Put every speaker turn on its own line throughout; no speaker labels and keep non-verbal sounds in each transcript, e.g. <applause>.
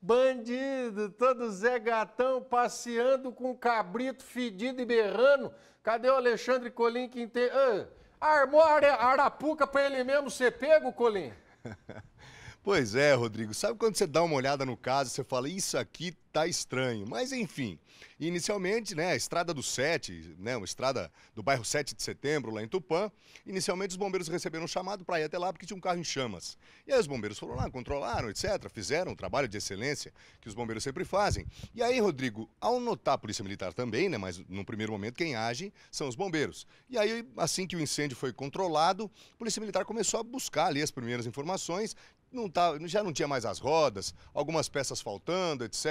Bandido, todo Zé Gatão passeando com cabrito fedido e berrando. Cadê o Alexandre Colim que inte... ah, armou a Arapuca para ele mesmo ser pego, Colim?
<laughs> Pois é, Rodrigo. Sabe quando você dá uma olhada no caso, você fala, isso aqui tá estranho. Mas enfim, inicialmente, né, a estrada do 7, né, uma estrada do bairro 7 de setembro, lá em Tupã, inicialmente os bombeiros receberam um chamado para ir até lá porque tinha um carro em chamas. E aí os bombeiros foram lá, controlaram, etc., fizeram o um trabalho de excelência que os bombeiros sempre fazem. E aí, Rodrigo, ao notar a Polícia Militar também, né, mas no primeiro momento quem age são os bombeiros. E aí, assim que o incêndio foi controlado, a Polícia Militar começou a buscar ali as primeiras informações, não tá, já não tinha mais as rodas, algumas peças faltando, etc.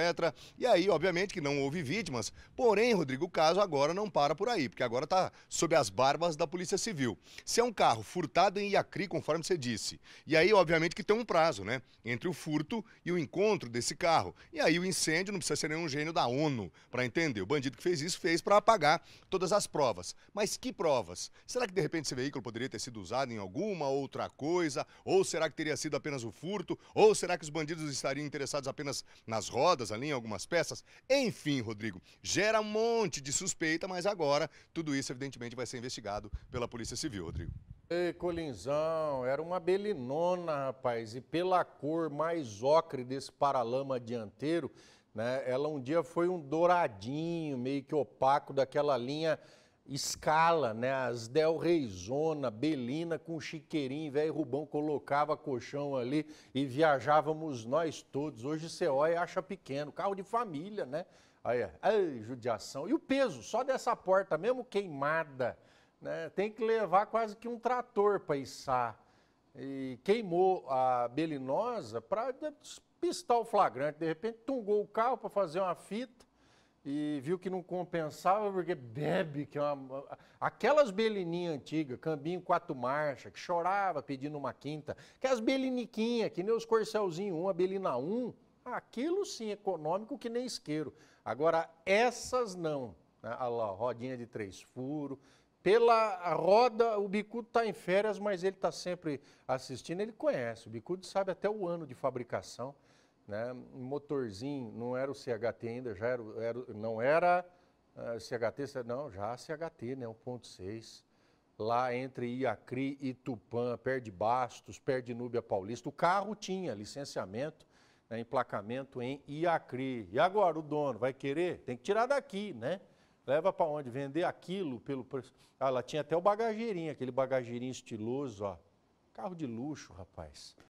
E aí, obviamente, que não houve vítimas. Porém, Rodrigo, o caso agora não para por aí, porque agora está sob as barbas da Polícia Civil. Se é um carro furtado em Iacri, conforme você disse, e aí, obviamente, que tem um prazo, né? Entre o furto e o encontro desse carro. E aí o incêndio não precisa ser nenhum gênio da ONU para entender. O bandido que fez isso fez para apagar todas as provas. Mas que provas? Será que de repente esse veículo poderia ter sido usado em alguma outra coisa? Ou será que teria sido apenas o furto? Ou será que os bandidos estariam interessados apenas nas rodas ali, em algum algumas peças. Enfim, Rodrigo, gera um monte de suspeita, mas agora tudo isso, evidentemente, vai ser investigado pela Polícia Civil, Rodrigo.
Ei, Colinzão, era uma belinona, rapaz, e pela cor mais ocre desse paralama dianteiro, né, ela um dia foi um douradinho, meio que opaco, daquela linha escala, né? As Del reizona Belina com Chiqueirinho, velho Rubão colocava colchão ali e viajávamos nós todos. Hoje você olha e é acha pequeno, carro de família, né? Aí, ai, judiação. E o peso, só dessa porta, mesmo queimada, né? Tem que levar quase que um trator para içar. E queimou a Belinosa para pistar o flagrante. De repente, tungou o carro para fazer uma fita e viu que não compensava porque bebe, que é uma, aquelas belininhas antigas, cambinho quatro marchas, que chorava pedindo uma quinta, que as beliniquinhas, que nem os corcelzinhos 1, a belina 1, aquilo sim econômico que nem isqueiro. Agora, essas não. Né? Olha lá, rodinha de três furos, pela roda, o Bicudo está em férias, mas ele está sempre assistindo, ele conhece. O Bicudo sabe até o ano de fabricação né? Um motorzinho, não era o CHT ainda, já era, era não era uh, eh, CHT, não, já CHT, né? 1.6. Lá entre Iacri e Tupã, perto de Bastos, perto de Núbia Paulista, o carro tinha licenciamento, né? emplacamento em Iacri. E agora o dono vai querer? Tem que tirar daqui, né? Leva para onde? Vender aquilo pelo preço. Ah, ela tinha até o bagageirinho, aquele bagageirinho estiloso, ó. Carro de luxo, rapaz.